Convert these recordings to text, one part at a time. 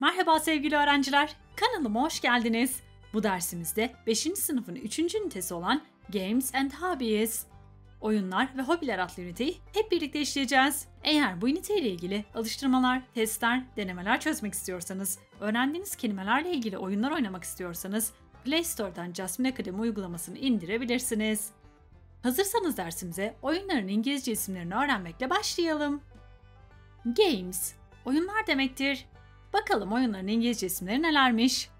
Merhaba sevgili öğrenciler, kanalıma hoş geldiniz. Bu dersimizde 5. sınıfın 3. ünitesi olan Games and Hobbies, Oyunlar ve Hobiler adlı üniteyi hep birlikte işleyeceğiz. Eğer bu üniteyle ilgili alıştırmalar, testler, denemeler çözmek istiyorsanız, öğrendiğiniz kelimelerle ilgili oyunlar oynamak istiyorsanız, Play Store'dan Jasmine Academy uygulamasını indirebilirsiniz. Hazırsanız dersimize oyunların İngilizce isimlerini öğrenmekle başlayalım. Games, oyunlar demektir. Bakalım oyunların İngilizce isimleri nelermiş?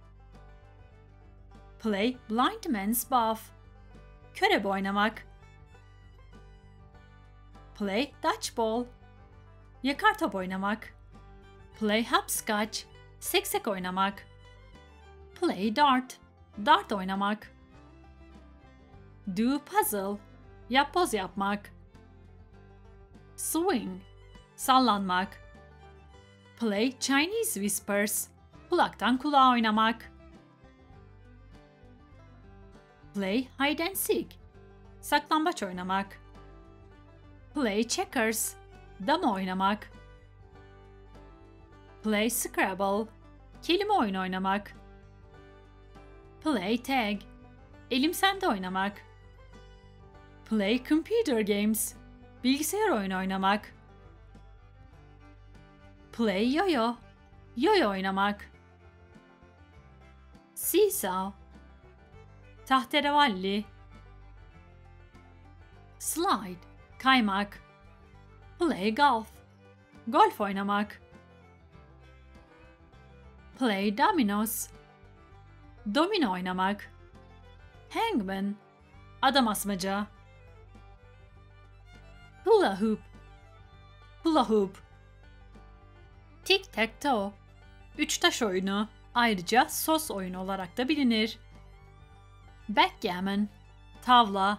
Play Blind Man's Buff Körebe oynamak Play Dutch Ball Yakar top oynamak Play Hopscotch Seksek oynamak Play Dart Dart oynamak Do Puzzle Yapboz yapmak Swing Sallanmak Play Chinese Whispers. Kulaktan kulağa oynamak. Play hide and seek. Saklambaç oynamak. Play checkers. Dama oynamak. Play Scrabble. Kelime oyunu oynamak. Play tag. Elim sende oynamak. Play computer games. Bilgisayar oyunu oynamak. Play yo yo, yo yo oynamak. Seesaw. Tahterevalli. Slide. Kaymak. Play golf. Golf oynamak. Play dominoes. Domino oynamak. Hangman. Adam asmaca. Hula hoop. Hula hoop. Tic Tac Toe Üç taş oyunu ayrıca sos oyunu olarak da bilinir. Backgammon Tavla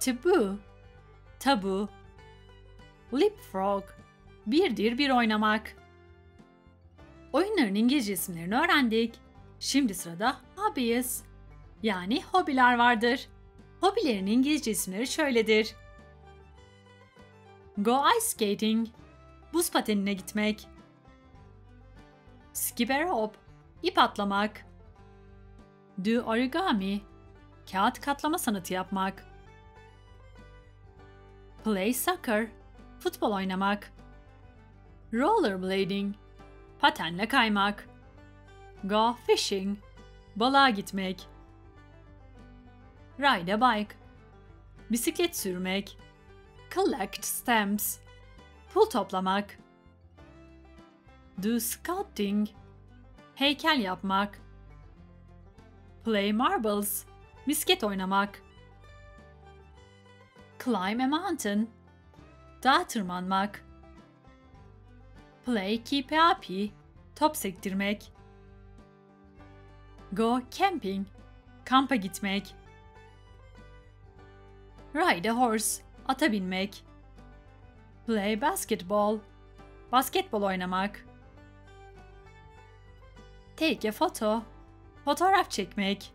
Taboo Tabu Leapfrog Birdir bir oynamak Oyunların İngilizce isimlerini öğrendik. Şimdi sırada hobbies yani hobiler vardır. Hobilerin İngilizce isimleri şöyledir. Go ice skating buz patenine gitmek. Skipper hop, ip atlamak. Do origami, kağıt katlama sanatı yapmak. Play soccer, futbol oynamak. Rollerblading, patenle kaymak. Go fishing, balığa gitmek. Ride a bike, bisiklet sürmek. Collect stamps, Pul toplamak. Do sculpting. Heykel yapmak. Play marbles. Misket oynamak. Climb a mountain. Dağa tırmanmak. Play keep happy. Top sektirmek. Go camping. Kampa gitmek. Ride a horse. Ata binmek. Play basketball. Basketbol oynamak. Take a photo. Fotoğraf çekmek.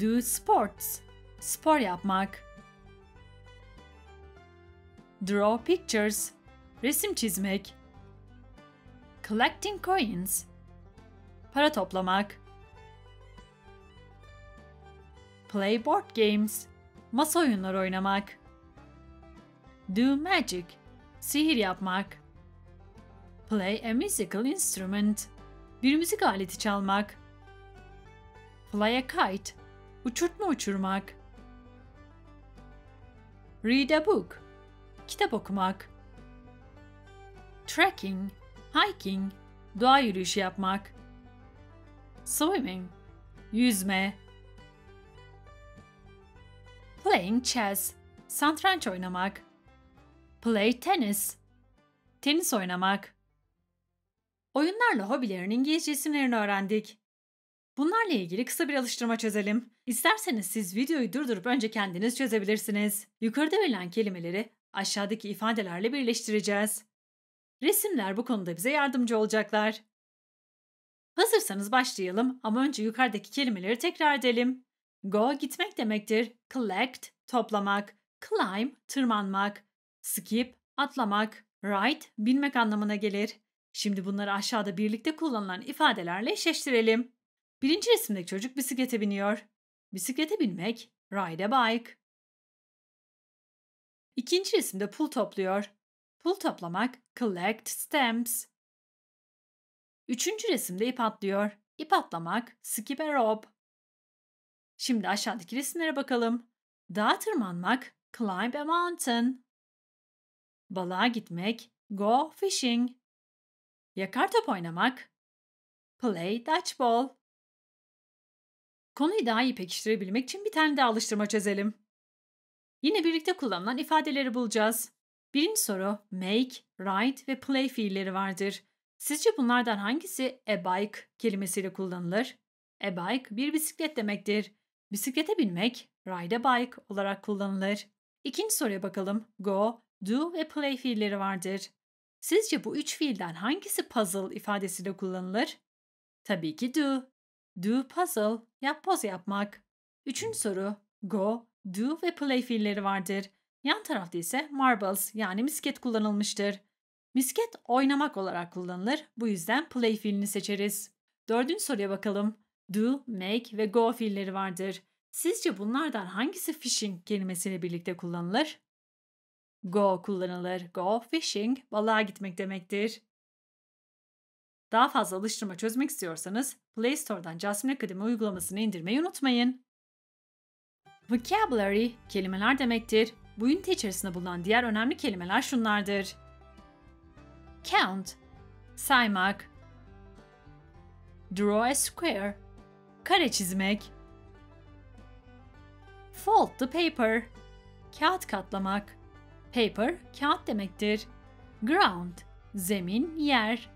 Do sports. Spor yapmak. Draw pictures. Resim çizmek. Collecting coins. Para toplamak. Play board games. Masa oyunları oynamak. Do magic. Sihir yapmak. Play a musical instrument. Bir müzik aleti çalmak. Fly a kite. Uçurtma uçurmak. Read a book. Kitap okumak. Trekking, hiking, doğa yürüyüşü yapmak. Swimming, yüzme. Playing chess, satranç oynamak. Play tennis. Tenis oynamak. Oyunlarla hobilerin İngilizce isimlerini öğrendik. Bunlarla ilgili kısa bir alıştırma çözelim. İsterseniz siz videoyu durdurup önce kendiniz çözebilirsiniz. Yukarıda verilen kelimeleri aşağıdaki ifadelerle birleştireceğiz. Resimler bu konuda bize yardımcı olacaklar. Hazırsanız başlayalım ama önce yukarıdaki kelimeleri tekrar edelim. Go gitmek demektir. Collect toplamak, climb tırmanmak, Skip, atlamak, ride, binmek anlamına gelir. Şimdi bunları aşağıda birlikte kullanılan ifadelerle eşleştirelim. Birinci resimdeki çocuk bisiklete biniyor. Bisiklete binmek, ride a bike. İkinci resimde pul topluyor. Pul toplamak, collect stamps. Üçüncü resimde ip atlıyor. İp atlamak, skip a rope. Şimdi aşağıdaki resimlere bakalım. Dağa tırmanmak, climb a mountain balığa gitmek, go fishing. Yakar top oynamak, play Dutch ball. Konuyu daha iyi pekiştirebilmek için bir tane daha alıştırma çözelim. Yine birlikte kullanılan ifadeleri bulacağız. Birinci soru make, ride ve play fiilleri vardır. Sizce bunlardan hangisi a bike kelimesiyle kullanılır? A bike bir bisiklet demektir. Bisiklete binmek ride a bike olarak kullanılır. İkinci soruya bakalım. Go do ve play fiilleri vardır. Sizce bu üç fiilden hangisi puzzle ifadesiyle kullanılır? Tabii ki do. Do puzzle, yap puzzle yapmak. Üçüncü soru, go, do ve play fiilleri vardır. Yan tarafta ise marbles yani misket kullanılmıştır. Misket oynamak olarak kullanılır. Bu yüzden play fiilini seçeriz. Dördüncü soruya bakalım. Do, make ve go fiilleri vardır. Sizce bunlardan hangisi fishing kelimesiyle birlikte kullanılır? Go kullanılır. Go fishing balığa gitmek demektir. Daha fazla alıştırma çözmek istiyorsanız Play Store'dan Jasmine Akademi uygulamasını indirmeyi unutmayın. Vocabulary kelimeler demektir. Bu ünite içerisinde bulunan diğer önemli kelimeler şunlardır. Count saymak Draw a square kare çizmek Fold the paper kağıt katlamak Paper, kağıt demektir. Ground, zemin, yer.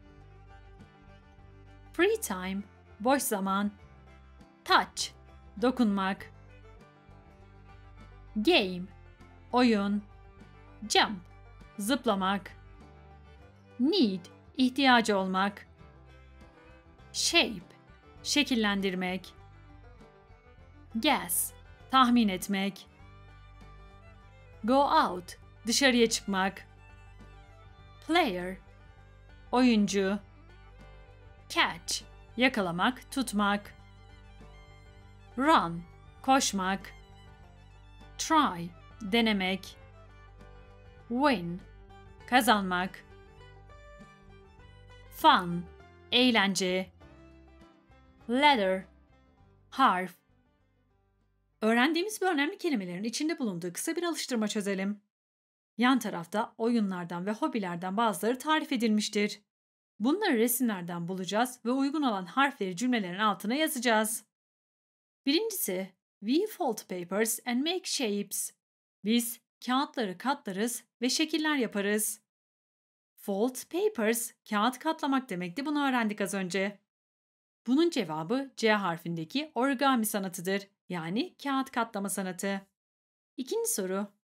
Free time, boş zaman. Touch, dokunmak. Game, oyun. Jump, zıplamak. Need, ihtiyacı olmak. Shape, şekillendirmek. Guess, tahmin etmek. Go out, dışarıya çıkmak. Player, oyuncu. Catch, yakalamak, tutmak. Run, koşmak. Try, denemek. Win, kazanmak. Fun, eğlence. Letter, harf. Öğrendiğimiz bu önemli kelimelerin içinde bulunduğu kısa bir alıştırma çözelim. Yan tarafta oyunlardan ve hobilerden bazıları tarif edilmiştir. Bunları resimlerden bulacağız ve uygun olan harfleri cümlelerin altına yazacağız. Birincisi, we fold papers and make shapes. Biz kağıtları katlarız ve şekiller yaparız. Fold papers, kağıt katlamak demekti bunu öğrendik az önce. Bunun cevabı C harfindeki origami sanatıdır. Yani kağıt katlama sanatı. İkinci soru.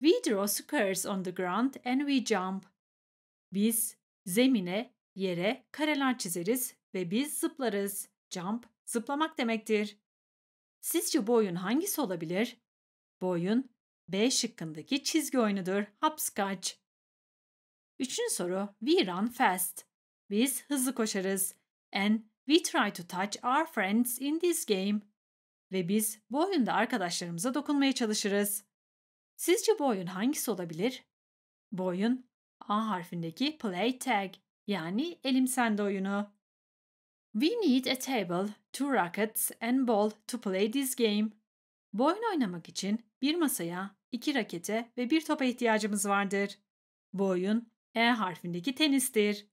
We draw squares on the ground and we jump. Biz zemine, yere kareler çizeriz ve biz zıplarız. Jump zıplamak demektir. Sizce bu oyun hangisi olabilir? Bu oyun B şıkkındaki çizgi oyunudur. Hopscotch. Üçüncü soru. We run fast. Biz hızlı koşarız. And we try to touch our friends in this game. Ve biz bu oyunda arkadaşlarımıza dokunmaya çalışırız. Sizce bu oyun hangisi olabilir? Bu oyun A harfindeki play tag yani elim sende oyunu. We need a table, two rackets and ball to play this game. Bu oyun oynamak için bir masaya, iki rakete ve bir topa ihtiyacımız vardır. Bu oyun E harfindeki tenistir.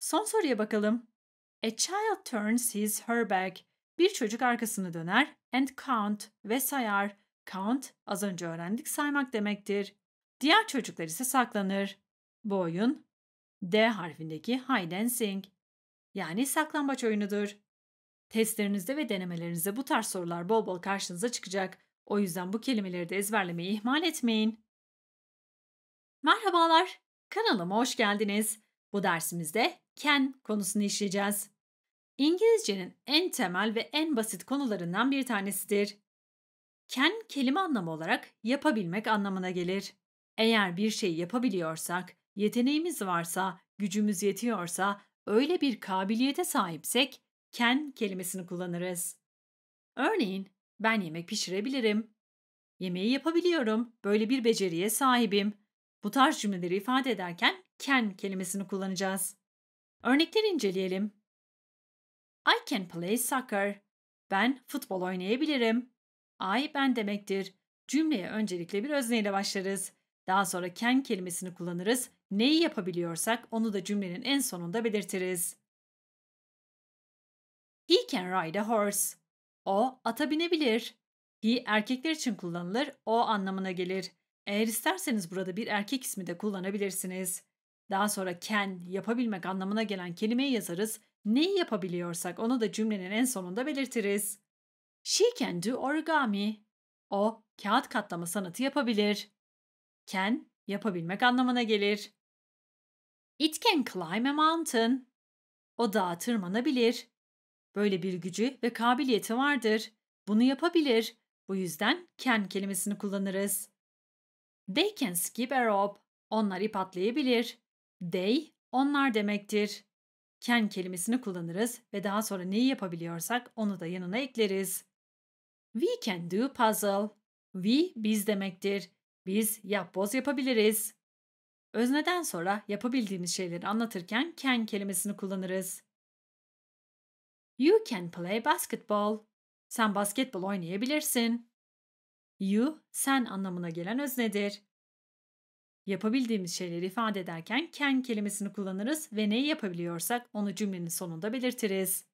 Son soruya bakalım. A child turns his her back. Bir çocuk arkasını döner and count ve sayar Count az önce öğrendik saymak demektir. Diğer çocuklar ise saklanır. Bu oyun D harfindeki hide and sing yani saklambaç oyunudur. Testlerinizde ve denemelerinizde bu tarz sorular bol bol karşınıza çıkacak. O yüzden bu kelimeleri de ezberlemeyi ihmal etmeyin. Merhabalar, kanalıma hoş geldiniz. Bu dersimizde can konusunu işleyeceğiz. İngilizcenin en temel ve en basit konularından bir tanesidir. Ken kelime anlamı olarak yapabilmek anlamına gelir. Eğer bir şey yapabiliyorsak, yeteneğimiz varsa, gücümüz yetiyorsa, öyle bir kabiliyete sahipsek ken kelimesini kullanırız. Örneğin ben yemek pişirebilirim. Yemeği yapabiliyorum. Böyle bir beceriye sahibim. Bu tarz cümleleri ifade ederken can kelimesini kullanacağız. Örnekleri inceleyelim. I can play soccer. Ben futbol oynayabilirim. I ben demektir. Cümleye öncelikle bir özneyle başlarız. Daha sonra can kelimesini kullanırız. Neyi yapabiliyorsak onu da cümlenin en sonunda belirtiriz. He can ride a horse. O ata binebilir. He erkekler için kullanılır, o anlamına gelir. Eğer isterseniz burada bir erkek ismi de kullanabilirsiniz. Daha sonra can, yapabilmek anlamına gelen kelimeyi yazarız. Neyi yapabiliyorsak onu da cümlenin en sonunda belirtiriz. She can do origami. O kağıt katlama sanatı yapabilir. Can yapabilmek anlamına gelir. It can climb a mountain. O dağa tırmanabilir. Böyle bir gücü ve kabiliyeti vardır. Bunu yapabilir. Bu yüzden can kelimesini kullanırız. They can skip a rope. Onlar ip atlayabilir. They onlar demektir. Can kelimesini kullanırız ve daha sonra neyi yapabiliyorsak onu da yanına ekleriz. We can do puzzle. We biz demektir. Biz yapboz yapabiliriz. Özneden sonra yapabildiğimiz şeyleri anlatırken can kelimesini kullanırız. You can play basketball. Sen basketbol oynayabilirsin. You, sen anlamına gelen öznedir. Yapabildiğimiz şeyleri ifade ederken can kelimesini kullanırız ve neyi yapabiliyorsak onu cümlenin sonunda belirtiriz.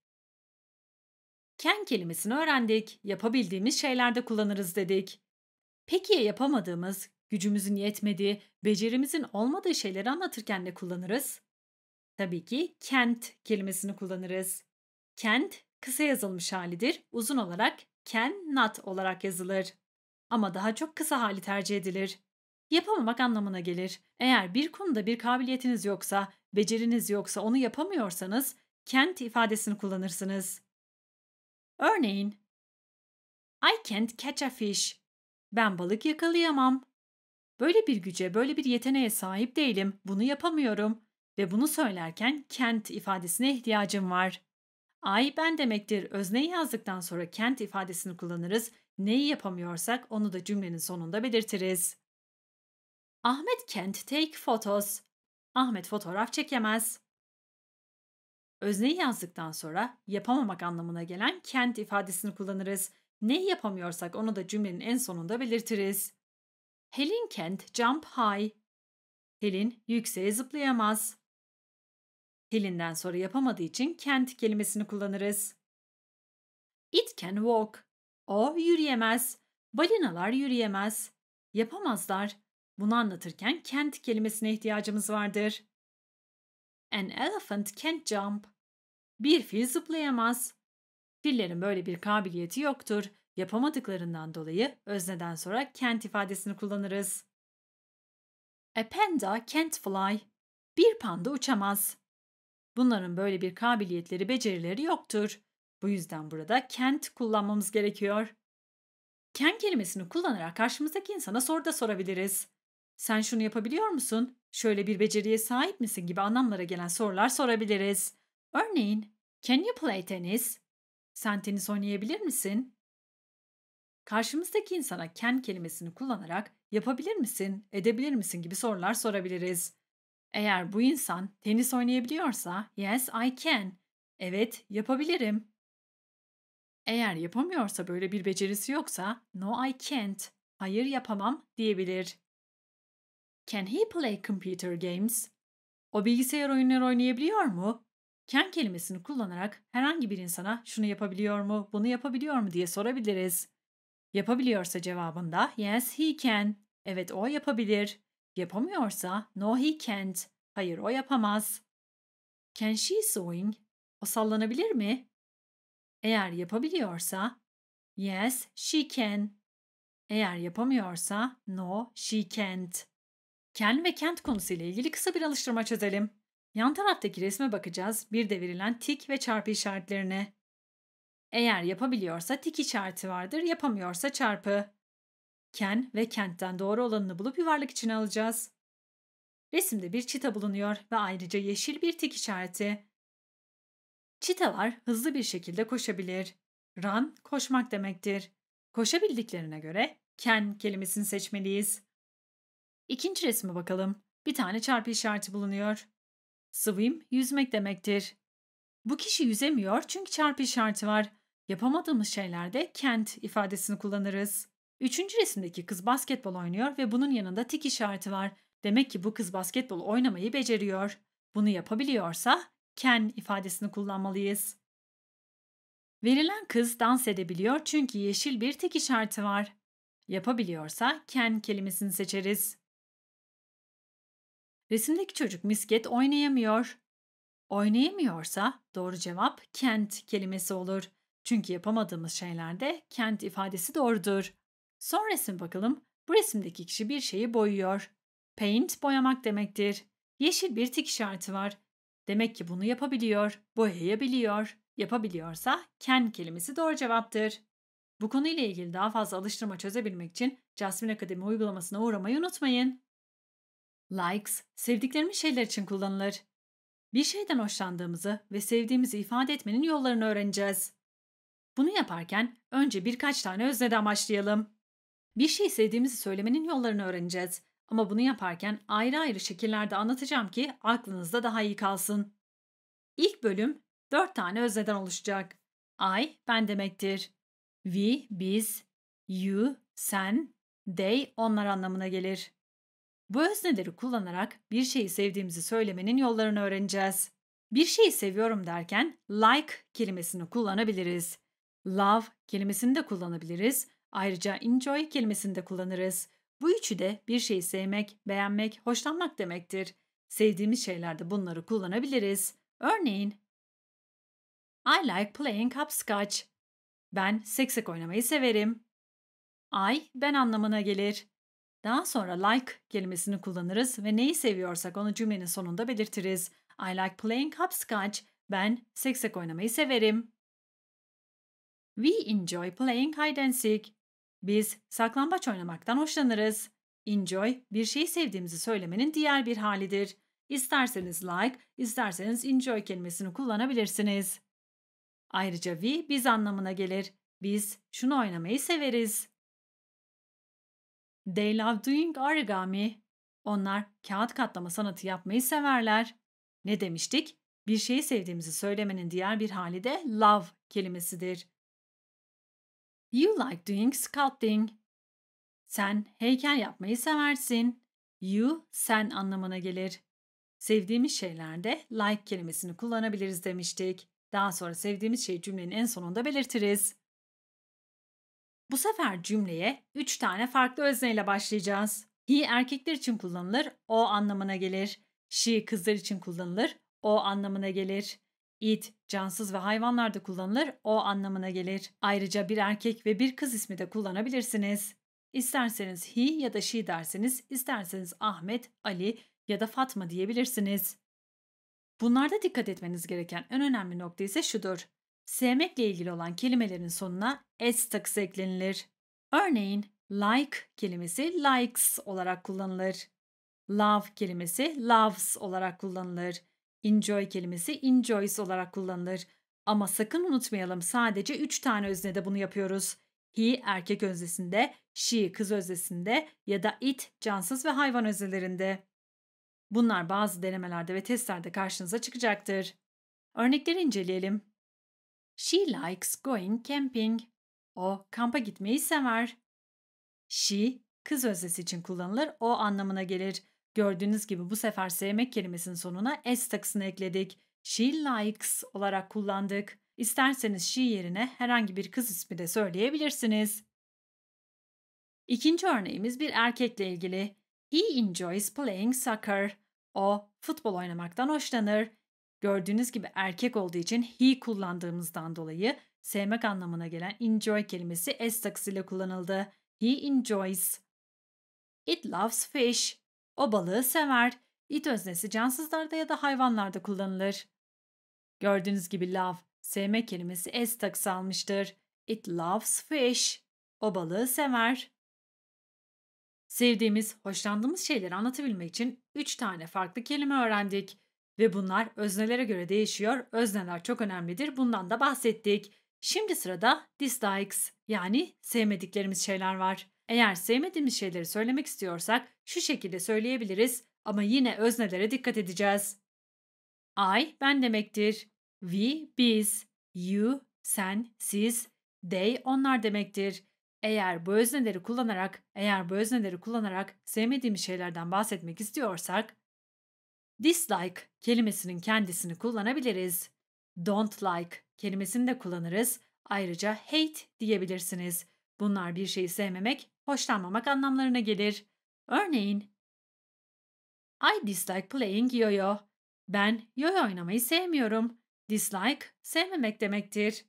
Can kelimesini öğrendik, yapabildiğimiz şeylerde kullanırız dedik. Peki ya yapamadığımız, gücümüzün yetmediği, becerimizin olmadığı şeyleri anlatırken ne kullanırız? Tabii ki kent kelimesini kullanırız. Kent kısa yazılmış halidir, uzun olarak can not olarak yazılır. Ama daha çok kısa hali tercih edilir. Yapamamak anlamına gelir. Eğer bir konuda bir kabiliyetiniz yoksa, beceriniz yoksa onu yapamıyorsanız "can't" ifadesini kullanırsınız. Örneğin I can't catch a fish. Ben balık yakalayamam. Böyle bir güce, böyle bir yeteneğe sahip değilim. Bunu yapamıyorum. Ve bunu söylerken can't ifadesine ihtiyacım var. I ben demektir. Özneyi yazdıktan sonra can't ifadesini kullanırız. Neyi yapamıyorsak onu da cümlenin sonunda belirtiriz. Ahmet can't take photos. Ahmet fotoğraf çekemez. Özneyi yazdıktan sonra yapamamak anlamına gelen can't ifadesini kullanırız. Ne yapamıyorsak onu da cümlenin en sonunda belirtiriz. Helen can't jump high. Helen yükseğe zıplayamaz. Helen'den sonra yapamadığı için can't kelimesini kullanırız. It can walk. O yürüyemez. Balinalar yürüyemez. Yapamazlar. Bunu anlatırken can't kelimesine ihtiyacımız vardır. An elephant can't jump. Bir fil zıplayamaz. Fillerin böyle bir kabiliyeti yoktur. Yapamadıklarından dolayı özneden sonra can't ifadesini kullanırız. A panda can't fly. Bir panda uçamaz. Bunların böyle bir kabiliyetleri, becerileri yoktur. Bu yüzden burada can't kullanmamız gerekiyor. Can kelimesini kullanarak karşımızdaki insana soru da sorabiliriz sen şunu yapabiliyor musun? Şöyle bir beceriye sahip misin gibi anlamlara gelen sorular sorabiliriz. Örneğin, can you play tennis? Sen tenis oynayabilir misin? Karşımızdaki insana can kelimesini kullanarak yapabilir misin, edebilir misin gibi sorular sorabiliriz. Eğer bu insan tenis oynayabiliyorsa yes I can, evet yapabilirim. Eğer yapamıyorsa böyle bir becerisi yoksa no I can't, hayır yapamam diyebilir. Can he play computer games? O bilgisayar oyunları oynayabiliyor mu? Can kelimesini kullanarak herhangi bir insana şunu yapabiliyor mu, bunu yapabiliyor mu diye sorabiliriz. Yapabiliyorsa cevabında yes he can, evet o yapabilir. Yapamıyorsa no he can't, hayır o yapamaz. Can she swing? O sallanabilir mi? Eğer yapabiliyorsa yes she can. Eğer yapamıyorsa no she can't. Kendi ve kent konusu ile ilgili kısa bir alıştırma çözelim. Yan taraftaki resme bakacağız bir de verilen tik ve çarpı işaretlerine. Eğer yapabiliyorsa tik işareti vardır, yapamıyorsa çarpı. Ken ve kentten doğru olanını bulup yuvarlak içine alacağız. Resimde bir çita bulunuyor ve ayrıca yeşil bir tik işareti. Çita var, hızlı bir şekilde koşabilir. Run, koşmak demektir. Koşabildiklerine göre Ken kelimesini seçmeliyiz. İkinci resme bakalım. Bir tane çarpı işareti bulunuyor. Swim yüzmek demektir. Bu kişi yüzemiyor çünkü çarpı işareti var. Yapamadığımız şeylerde can't ifadesini kullanırız. Üçüncü resimdeki kız basketbol oynuyor ve bunun yanında tik işareti var. Demek ki bu kız basketbol oynamayı beceriyor. Bunu yapabiliyorsa can ifadesini kullanmalıyız. Verilen kız dans edebiliyor çünkü yeşil bir tik işareti var. Yapabiliyorsa can kelimesini seçeriz. Resimdeki çocuk misket oynayamıyor. Oynayamıyorsa doğru cevap kent kelimesi olur. Çünkü yapamadığımız şeylerde kent ifadesi doğrudur. Son resim bakalım. Bu resimdeki kişi bir şeyi boyuyor. Paint boyamak demektir. Yeşil bir tik işareti var. Demek ki bunu yapabiliyor, boyayabiliyor. Yapabiliyorsa can kelimesi doğru cevaptır. Bu konuyla ilgili daha fazla alıştırma çözebilmek için Jasmine Akademi uygulamasına uğramayı unutmayın. Likes, sevdiklerimiz şeyler için kullanılır. Bir şeyden hoşlandığımızı ve sevdiğimizi ifade etmenin yollarını öğreneceğiz. Bunu yaparken önce birkaç tane özneden başlayalım. Bir şey sevdiğimizi söylemenin yollarını öğreneceğiz. Ama bunu yaparken ayrı ayrı şekillerde anlatacağım ki aklınızda daha iyi kalsın. İlk bölüm 4 tane özneden oluşacak. I, ben demektir. We, biz, you, sen, they, onlar anlamına gelir. Bu özneleri kullanarak bir şeyi sevdiğimizi söylemenin yollarını öğreneceğiz. Bir şeyi seviyorum derken like kelimesini kullanabiliriz. Love kelimesini de kullanabiliriz. Ayrıca enjoy kelimesini de kullanırız. Bu üçü de bir şeyi sevmek, beğenmek, hoşlanmak demektir. Sevdiğimiz şeylerde bunları kullanabiliriz. Örneğin I like playing hopscotch. Ben seksek oynamayı severim. I ben anlamına gelir. Daha sonra like kelimesini kullanırız ve neyi seviyorsak onu cümlenin sonunda belirtiriz. I like playing hopscotch. Ben seksek oynamayı severim. We enjoy playing hide and seek. Biz saklambaç oynamaktan hoşlanırız. Enjoy, bir şeyi sevdiğimizi söylemenin diğer bir halidir. İsterseniz like, isterseniz enjoy kelimesini kullanabilirsiniz. Ayrıca we biz anlamına gelir. Biz şunu oynamayı severiz. They love doing origami. Onlar kağıt katlama sanatı yapmayı severler. Ne demiştik? Bir şeyi sevdiğimizi söylemenin diğer bir hali de love kelimesidir. You like doing sculpting. Sen heykel yapmayı seversin. You sen anlamına gelir. Sevdiğimiz şeylerde like kelimesini kullanabiliriz demiştik. Daha sonra sevdiğimiz şey cümlenin en sonunda belirtiriz. Bu sefer cümleye 3 tane farklı özneyle başlayacağız. He erkekler için kullanılır, o anlamına gelir. She kızlar için kullanılır, o anlamına gelir. It cansız ve hayvanlarda kullanılır, o anlamına gelir. Ayrıca bir erkek ve bir kız ismi de kullanabilirsiniz. İsterseniz he ya da she derseniz, isterseniz Ahmet, Ali ya da Fatma diyebilirsiniz. Bunlarda dikkat etmeniz gereken en önemli nokta ise şudur sevmekle ilgili olan kelimelerin sonuna s takısı eklenilir. Örneğin like kelimesi likes olarak kullanılır. Love kelimesi loves olarak kullanılır. Enjoy kelimesi enjoys olarak kullanılır. Ama sakın unutmayalım sadece 3 tane öznede bunu yapıyoruz. He erkek öznesinde, she kız öznesinde ya da it cansız ve hayvan öznelerinde. Bunlar bazı denemelerde ve testlerde karşınıza çıkacaktır. Örnekleri inceleyelim. She likes going camping. O kampa gitmeyi sever. She kız öznesi için kullanılır, o anlamına gelir. Gördüğünüz gibi bu sefer sevmek kelimesinin sonuna s takısını ekledik. She likes olarak kullandık. İsterseniz she yerine herhangi bir kız ismi de söyleyebilirsiniz. İkinci örneğimiz bir erkekle ilgili. He enjoys playing soccer. O futbol oynamaktan hoşlanır. Gördüğünüz gibi erkek olduğu için he kullandığımızdan dolayı sevmek anlamına gelen enjoy kelimesi s takısıyla kullanıldı. He enjoys. It loves fish. O balığı sever. It öznesi cansızlarda ya da hayvanlarda kullanılır. Gördüğünüz gibi love, sevmek kelimesi s takısı almıştır. It loves fish. O balığı sever. Sevdiğimiz, hoşlandığımız şeyleri anlatabilmek için 3 tane farklı kelime öğrendik. Ve bunlar öznelere göre değişiyor. Özneler çok önemlidir. Bundan da bahsettik. Şimdi sırada dislikes yani sevmediklerimiz şeyler var. Eğer sevmediğimiz şeyleri söylemek istiyorsak şu şekilde söyleyebiliriz ama yine öznelere dikkat edeceğiz. I ben demektir. We biz. You sen siz. They onlar demektir. Eğer bu özneleri kullanarak, eğer bu özneleri kullanarak sevmediğimiz şeylerden bahsetmek istiyorsak Dislike kelimesinin kendisini kullanabiliriz. Don't like kelimesini de kullanırız. Ayrıca hate diyebilirsiniz. Bunlar bir şeyi sevmemek, hoşlanmamak anlamlarına gelir. Örneğin, I dislike playing yo-yo. Ben yo-yo oynamayı sevmiyorum. Dislike sevmemek demektir.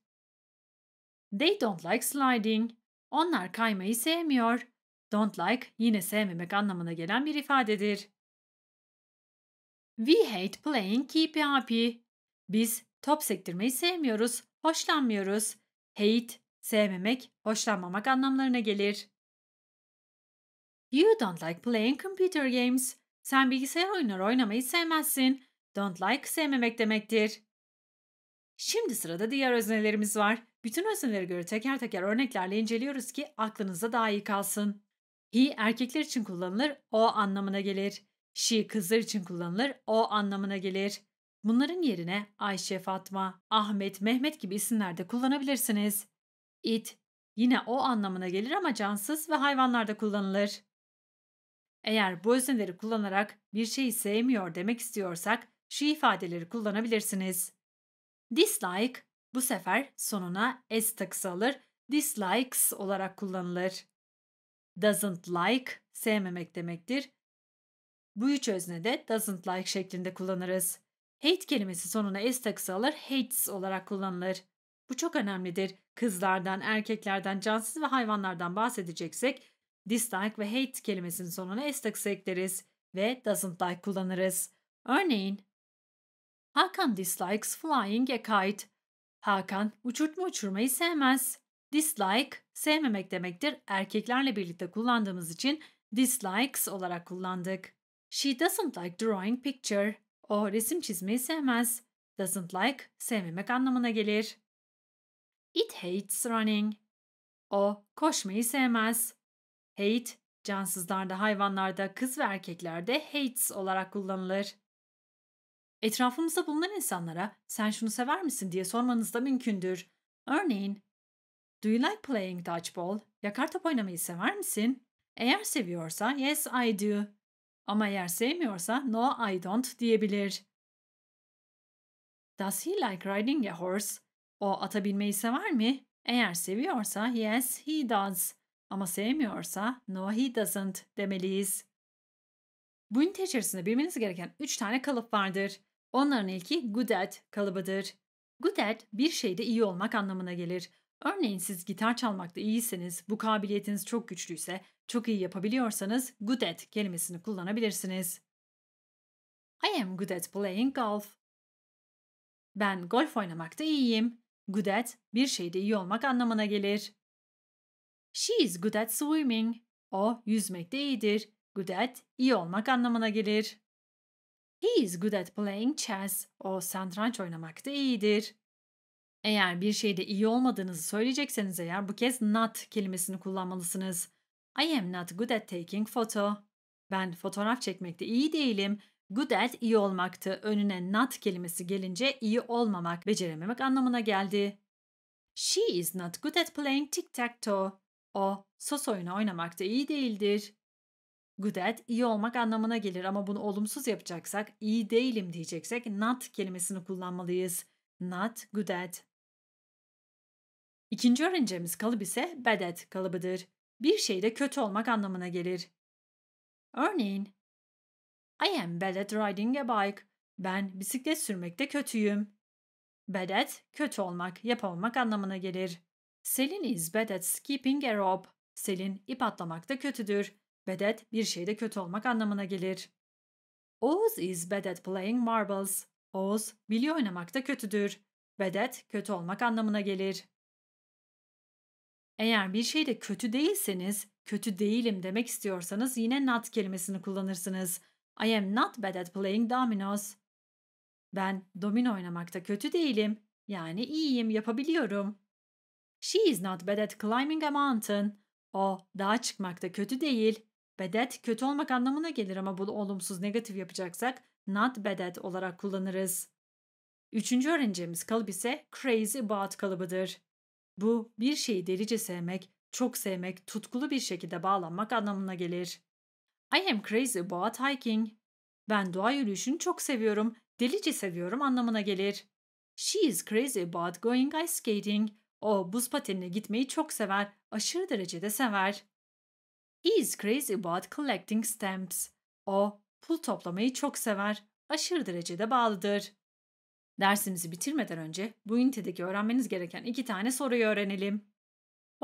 They don't like sliding. Onlar kaymayı sevmiyor. Don't like yine sevmemek anlamına gelen bir ifadedir. We hate playing keep happy. Biz top sektirmeyi sevmiyoruz, hoşlanmıyoruz. Hate, sevmemek, hoşlanmamak anlamlarına gelir. You don't like playing computer games. Sen bilgisayar oyunları oynamayı sevmezsin. Don't like sevmemek demektir. Şimdi sırada diğer öznelerimiz var. Bütün özneleri göre teker teker örneklerle inceliyoruz ki aklınızda daha iyi kalsın. He erkekler için kullanılır, o anlamına gelir. She kızlar için kullanılır, o anlamına gelir. Bunların yerine Ayşe, Fatma, Ahmet, Mehmet gibi isimlerde kullanabilirsiniz. It yine o anlamına gelir ama cansız ve hayvanlarda kullanılır. Eğer bu özneleri kullanarak bir şeyi sevmiyor demek istiyorsak şu ifadeleri kullanabilirsiniz. Dislike bu sefer sonuna s takısı alır, dislikes olarak kullanılır. Doesn't like sevmemek demektir. Bu üç özne de doesn't like şeklinde kullanırız. Hate kelimesi sonuna s takısı alır hates olarak kullanılır. Bu çok önemlidir. Kızlardan, erkeklerden, cansız ve hayvanlardan bahsedeceksek dislike ve hate kelimesinin sonuna s takısı ekleriz ve doesn't like kullanırız. Örneğin Hakan dislikes flying a kite. Hakan uçurtma uçurmayı sevmez. Dislike sevmemek demektir. Erkeklerle birlikte kullandığımız için dislikes olarak kullandık. She doesn't like drawing picture. O resim çizmeyi sevmez. Doesn't like sevmemek anlamına gelir. It hates running. O koşmayı sevmez. Hate cansızlarda, hayvanlarda, kız ve erkeklerde hates olarak kullanılır. Etrafımızda bulunan insanlara sen şunu sever misin diye sormanız da mümkündür. Örneğin, Do you like playing dodgeball? Yakar top oynamayı sever misin? Eğer seviyorsa yes I do ama eğer sevmiyorsa no I don't diyebilir. Does he like riding a horse? O ata binmeyi sever mi? Eğer seviyorsa yes he does. Ama sevmiyorsa no he doesn't demeliyiz. Bu ünite içerisinde bilmeniz gereken 3 tane kalıp vardır. Onların ilki good at kalıbıdır. Good at bir şeyde iyi olmak anlamına gelir. Örneğin siz gitar çalmakta iyiyseniz, bu kabiliyetiniz çok güçlüyse çok iyi yapabiliyorsanız good at kelimesini kullanabilirsiniz. I am good at playing golf. Ben golf oynamakta iyiyim. Good at bir şeyde iyi olmak anlamına gelir. She is good at swimming. O yüzmekte iyidir. Good at iyi olmak anlamına gelir. He is good at playing chess. O satranç oynamakta iyidir. Eğer bir şeyde iyi olmadığınızı söyleyecekseniz eğer bu kez not kelimesini kullanmalısınız. I am not good at taking photo. Ben fotoğraf çekmekte iyi değilim. Good at iyi olmaktı. Önüne not kelimesi gelince iyi olmamak, becerememek anlamına geldi. She is not good at playing tic-tac-toe. O, sos oyunu oynamakta iyi değildir. Good at iyi olmak anlamına gelir ama bunu olumsuz yapacaksak, iyi değilim diyeceksek not kelimesini kullanmalıyız. Not good at. İkinci öğreneceğimiz kalıp ise bad at kalıbıdır bir şeyde kötü olmak anlamına gelir. Örneğin, I am bad at riding a bike. Ben bisiklet sürmekte kötüyüm. Bad at, kötü olmak, yapamamak anlamına gelir. Selin is bad at skipping a rope. Selin ip atlamakta kötüdür. Bad at, bir şeyde kötü olmak anlamına gelir. Oz is bad at playing marbles. Oz, bilye oynamakta kötüdür. Bad at, kötü olmak anlamına gelir. Eğer bir şeyde kötü değilseniz, kötü değilim demek istiyorsanız yine not kelimesini kullanırsınız. I am not bad at playing dominoes. Ben domino oynamakta kötü değilim. Yani iyiyim, yapabiliyorum. She is not bad at climbing a mountain. O dağa çıkmakta kötü değil. Bad at kötü olmak anlamına gelir ama bunu olumsuz negatif yapacaksak not bad at olarak kullanırız. Üçüncü öğreneceğimiz kalıp ise crazy about kalıbıdır. Bu bir şeyi delice sevmek, çok sevmek, tutkulu bir şekilde bağlanmak anlamına gelir. I am crazy about hiking. Ben doğa yürüyüşünü çok seviyorum, delice seviyorum anlamına gelir. She is crazy about going ice skating. O buz patenine gitmeyi çok sever, aşırı derecede sever. He is crazy about collecting stamps. O pul toplamayı çok sever, aşırı derecede bağlıdır. Dersimizi bitirmeden önce bu ünitedeki öğrenmeniz gereken iki tane soruyu öğrenelim.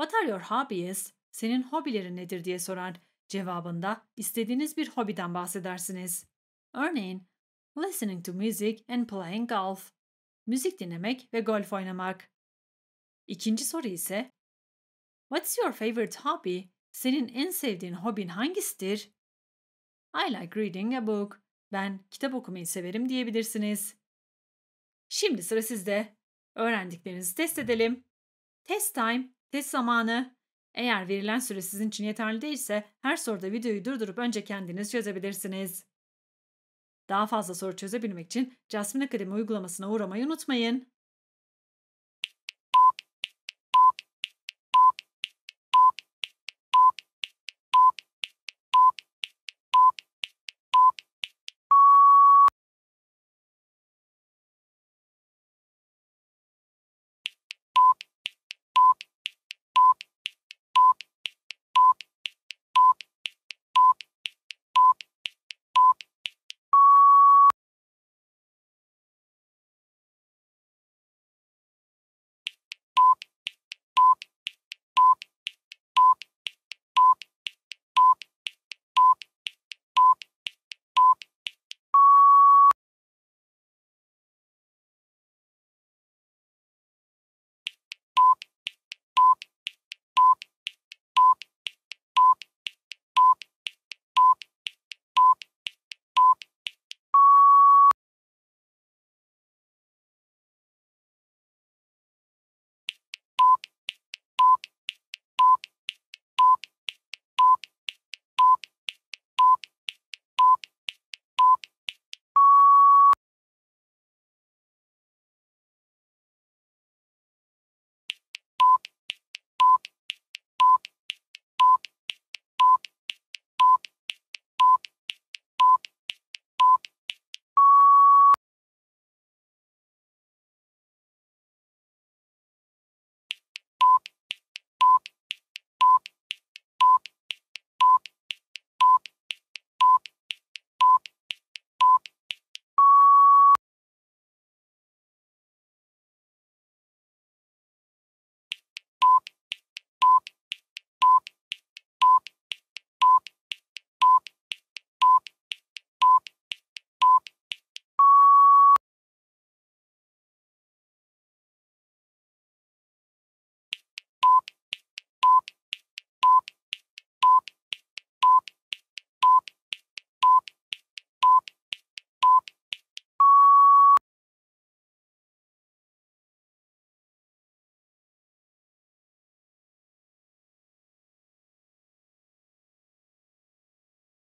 What are your hobbies? Senin hobilerin nedir diye sorar. Cevabında istediğiniz bir hobiden bahsedersiniz. Örneğin, listening to music and playing golf. Müzik dinlemek ve golf oynamak. İkinci soru ise, What's your favorite hobby? Senin en sevdiğin hobin hangisidir? I like reading a book. Ben kitap okumayı severim diyebilirsiniz. Şimdi sıra sizde. Öğrendiklerinizi test edelim. Test time, test zamanı. Eğer verilen süre sizin için yeterli değilse her soruda videoyu durdurup önce kendiniz çözebilirsiniz. Daha fazla soru çözebilmek için Jasmine Akademi uygulamasına uğramayı unutmayın.